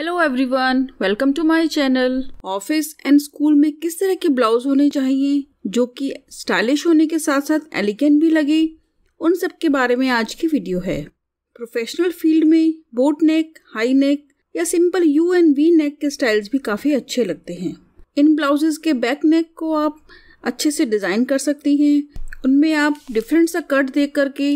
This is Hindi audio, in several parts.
hello everyone welcome to my channel office and school में किस तरह के ब्लाउज होने चाहिए जो कि स्टाइलिश होने के साथ साथ एलिगेंट भी लगे उन सब के बारे में आज की वीडियो है प्रोफेशनल फील्ड में बोट नेक हाई नेक या simple U and V neck के स्टाइल्स भी काफ़ी अच्छे लगते हैं इन ब्लाउजेज के बैक नेक को आप अच्छे से डिज़ाइन कर सकती हैं उनमें आप डिफरेंट सा कट देख करके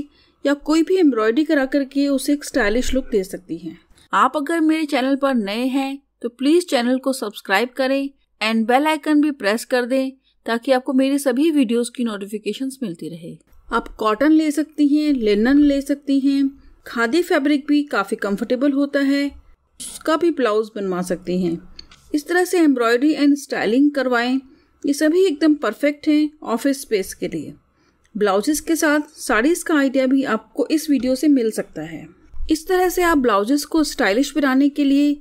या कोई भी एम्ब्रॉयडरी करा करके उसे एक स्टाइलिश लुक दे सकती हैं आप अगर मेरे चैनल पर नए हैं तो प्लीज चैनल को सब्सक्राइब करें एंड बेल आइकन भी प्रेस कर दें ताकि आपको मेरी सभी वीडियोस की नोटिफिकेशन मिलती रहे आप कॉटन ले सकती हैं लिनन ले सकती हैं खादी फैब्रिक भी काफ़ी कंफर्टेबल होता है उसका भी ब्लाउज बनवा सकती हैं इस तरह से एम्ब्रॉयडरी एंड स्टाइलिंग करवाएं ये सभी एकदम परफेक्ट हैं ऑफिस स्पेस के लिए ब्लाउजेस के साथ साड़ीज़ का आइडिया भी आपको इस वीडियो से मिल सकता है इस तरह से आप ब्लाउजेस को स्टाइलिश बनाने के लिए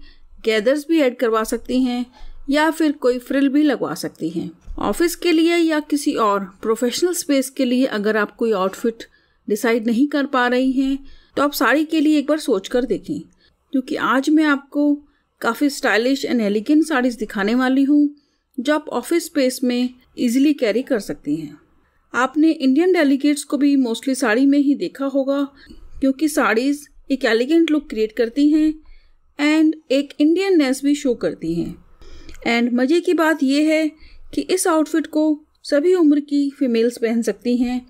गैदर्स भी ऐड करवा सकती हैं या फिर कोई फ्रिल भी लगवा सकती हैं ऑफिस के लिए या किसी और प्रोफेशनल स्पेस के लिए अगर आप कोई आउटफिट डिसाइड नहीं कर पा रही हैं तो आप साड़ी के लिए एक बार सोच कर देखें क्योंकि आज मैं आपको काफ़ी स्टाइलिश एंड एलिगेंट साड़ीज़ दिखाने वाली हूँ जो आप ऑफिस स्पेस में इजीली कैरी कर सकती हैं आपने इंडियन डेलीगेट्स को भी मोस्टली साड़ी में ही देखा होगा क्योंकि साड़ीज़ एक एलिगेंट लुक क्रिएट करती हैं एंड एक इंडियननेस भी शो करती हैं एंड मज़े की बात यह है कि इस आउटफिट को सभी उम्र की फीमेल्स पहन सकती हैं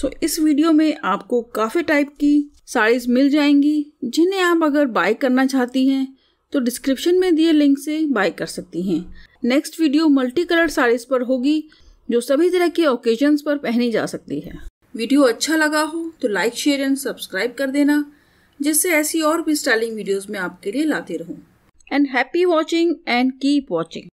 सो so, इस वीडियो में आपको काफ़ी टाइप की साड़ीज़ मिल जाएंगी जिन्हें आप अगर बाय करना चाहती हैं तो डिस्क्रिप्शन में दिए लिंक से बाय कर सकती हैं next video multi colour saris पर होगी जो सभी तरह के ओकेजन्स पर पहनी जा सकती है वीडियो अच्छा लगा हो तो लाइक शेयर एंड सब्सक्राइब कर देना जिससे ऐसी और भी स्टाइलिंग वीडियोस मैं आपके लिए लाती रहूं and happy watching and keep watching